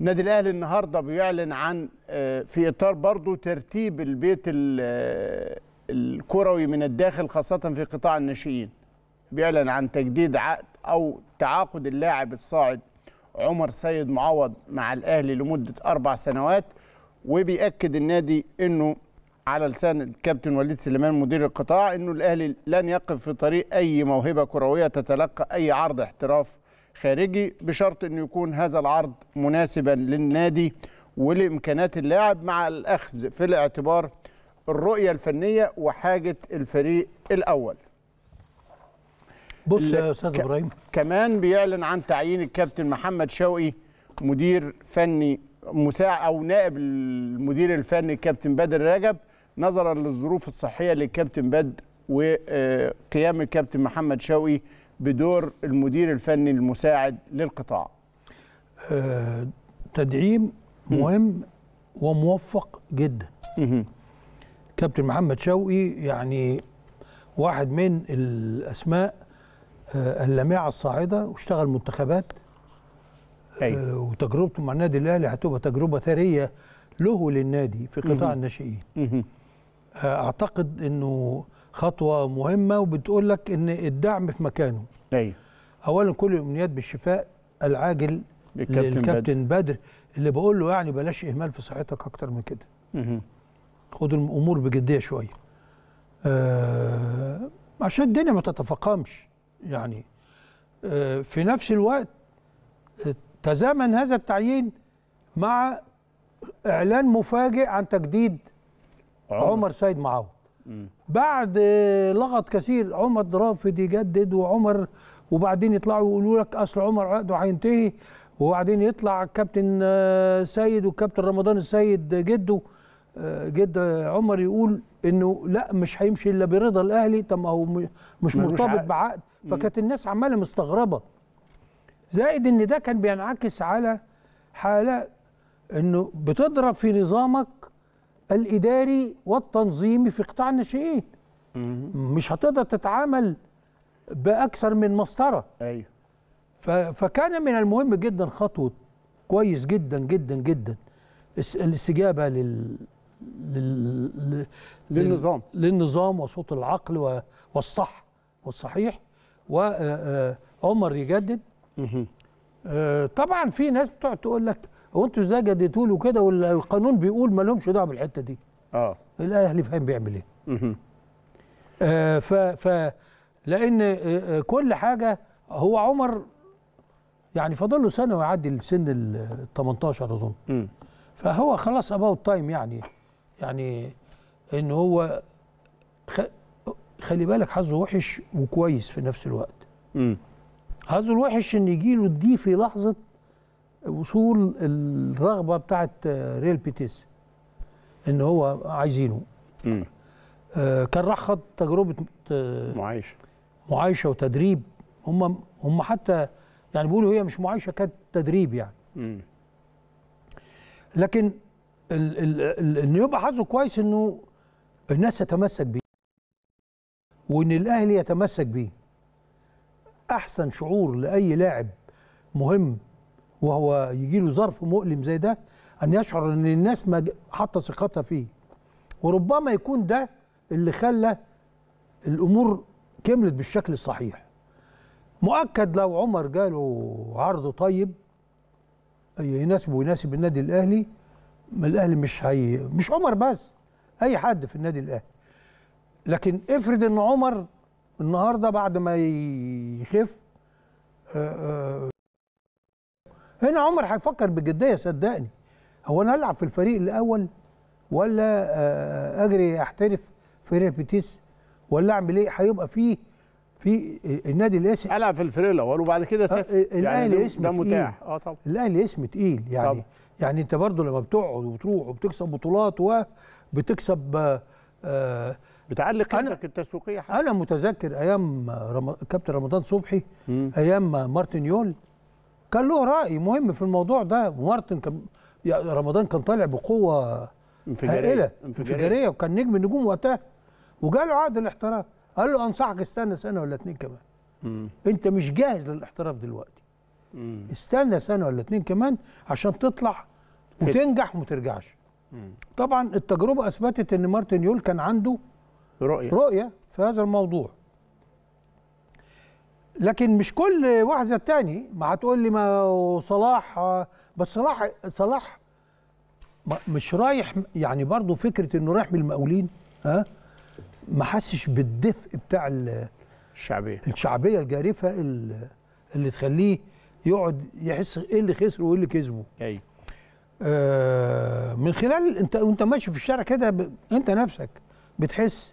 النادي الاهلي النهارده بيعلن عن آه، في اطار برضه ترتيب البيت آه، الكروي من الداخل خاصه في قطاع الناشئين بيعلن عن تجديد عقد او تعاقد اللاعب الصاعد عمر سيد معوض مع الاهلي لمده اربع سنوات وبيأكد النادي انه على لسان الكابتن وليد سليمان مدير القطاع انه الاهلي لن يقف في طريق اي موهبه كرويه تتلقى اي عرض احتراف خارجي بشرط انه يكون هذا العرض مناسبا للنادي ولامكانات اللاعب مع الاخذ في الاعتبار الرؤيه الفنيه وحاجه الفريق الاول بص يا استاذ ابراهيم كمان بيعلن عن تعيين الكابتن محمد شوقي مدير فني مساع او نائب المدير الفني الكابتن بدر رجب نظرا للظروف الصحيه للكابتن بدر وقيام الكابتن محمد شوقي بدور المدير الفني المساعد للقطاع آه، تدعيم مهم وموفق جدا كابتن محمد شوقي يعني واحد من الاسماء آه، اللامعه الصاعده واشتغل منتخبات أيوة. وتجربته مع النادي الاهلي هتبقى تجربه ثريه له للنادي في قطاع الناشئين اعتقد انه خطوه مهمه وبتقول لك ان الدعم في مكانه ايوه اولا كل الامنيات بالشفاء العاجل للكابتن بدر. بدر اللي بقول له يعني بلاش اهمال في صحتك اكتر من كده خد الامور بجديه شويه آه عشان الدنيا ما تتفاقمش يعني آه في نفس الوقت تزامن هذا التعيين مع اعلان مفاجئ عن تجديد عمر, عمر سيد معوض بعد آه، لغط كثير عمر رافض يجدد وعمر وبعدين يطلعوا يقولوا لك اصل عمر عقده هينتهي وبعدين يطلع الكابتن آه، سيد والكابتن رمضان السيد جده آه، جد عمر يقول انه لا مش هيمشي الا برضا الاهلي طب ما هو مش مرتبط بعقد فكانت الناس عماله مستغربه زائد ان ده كان بينعكس على حاله انه بتضرب في نظامك الإداري والتنظيمي في قطاع الناشئين مش هتقدر تتعامل بأكثر من مسطرة أيوه فكان من المهم جدا خطوة كويس جدا جدا جدا الاستجابة لل... لل... للنظام للنظام وصوت العقل والصح والصحيح وعمر آه، آه، يجدد آه، طبعا في ناس بتقعد تقول لك هو انتوا ازاي جددتوا له كده والقانون بيقول ما لهمش دعوه بالحته دي اه الاهلي فاهم بيعمل ايه آه ف ف لان آه،, آه كل حاجه هو عمر يعني فاضل له سنه ويعدي السن ال 18 اظن فهو خلاص اباوت تايم يعني يعني ان هو خ... خلي بالك حظه وحش وكويس في نفس الوقت حظه الوحش ان يجي له دي في لحظه وصول الرغبه بتاعه آه، ريال بيتيس ان هو عايزينه آه كان راح خد تجربه آه معايشه معايشه وتدريب هم هم حتى يعني بيقولوا هي مش معايشه كانت تدريب يعني مم. لكن ال ال ال انه يبقى حظه كويس انه الناس تتمسك بيه وان الاهلي يتمسك بيه احسن شعور لاي لاعب مهم وهو يجي له ظرف مؤلم زي ده ان يشعر ان الناس ما حاطه ثقتها فيه وربما يكون ده اللي خلى الامور كملت بالشكل الصحيح مؤكد لو عمر جاله عرض طيب يناسب ويناسب النادي الاهلي الاهلي مش هي مش عمر بس اي حد في النادي الاهلي لكن افرض ان عمر النهارده بعد ما يخف هنا عمر هيفكر بجديه صدقني هو انا هلعب في الفريق الاول ولا آه، آه، اجري احترف في ريال بيتيس ولا اعمل ايه هيبقى فيه في النادي الاسم العب في الفريق الاول وبعد كده آه، سافر آه الاهلي يعني اسم ده متاح اه طبعا الاهلي اسم تقيل يعني طبعا. يعني انت برضه لما بتقعد وبتروح وبتكسب بطولات وبتكسب آه بتعلي قيمتك التسويقيه انا متذكر ايام رم... كابتن رمضان صبحي م. ايام مارتن يول كان له راي مهم في الموضوع ده ومارتن كان رمضان كان طالع بقوه انفجاريه هائله انفجاريه وكان نجم النجوم وقتها وجاله عقد الاحتراف قال له انصحك استنى سنه ولا اتنين كمان مم. انت مش جاهز للاحتراف دلوقتي مم. استنى سنه ولا اتنين كمان عشان تطلع وتنجح وما ترجعش طبعا التجربه اثبتت ان مارتن يول كان عنده رؤيه رؤيه في هذا الموضوع لكن مش كل واحد زي الثاني ما هتقول لي ما صلاح بس صلاح صلاح مش رايح يعني برضه فكره انه رايح بالمقاولين ها ما حسش بالدفء بتاع الشعبيه الشعبيه الجارفه اللي تخليه يقعد يحس ايه اللي خسر وايه اللي كسبه ايوه آه من خلال انت وانت ماشي في الشارع كده انت نفسك بتحس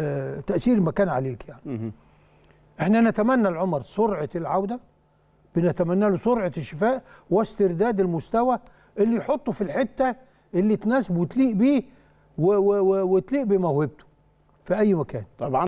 آه تاثير المكان عليك يعني احنا نتمنى لعمر سرعه العوده بنتمنى له سرعه الشفاء واسترداد المستوى اللي يحطه في الحته اللي تناسبه وتليق بيه وتليق بموهبته في اي مكان طبعا